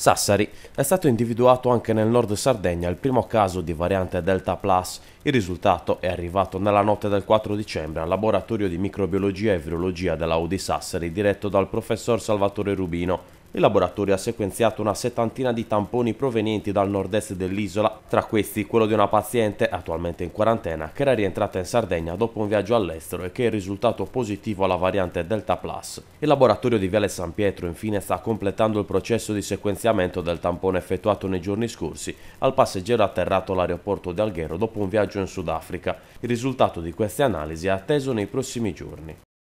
Sassari è stato individuato anche nel nord Sardegna il primo caso di variante Delta Plus. Il risultato è arrivato nella notte del 4 dicembre al laboratorio di microbiologia e virologia della Audi Sassari diretto dal professor Salvatore Rubino. Il laboratorio ha sequenziato una settantina di tamponi provenienti dal nord-est dell'isola, tra questi quello di una paziente attualmente in quarantena che era rientrata in Sardegna dopo un viaggio all'estero e che è risultato positivo alla variante Delta Plus. Il laboratorio di Viale San Pietro infine sta completando il processo di sequenziamento del tampone effettuato nei giorni scorsi al passeggero atterrato all'aeroporto di Alghero dopo un viaggio in Sudafrica. Il risultato di queste analisi è atteso nei prossimi giorni.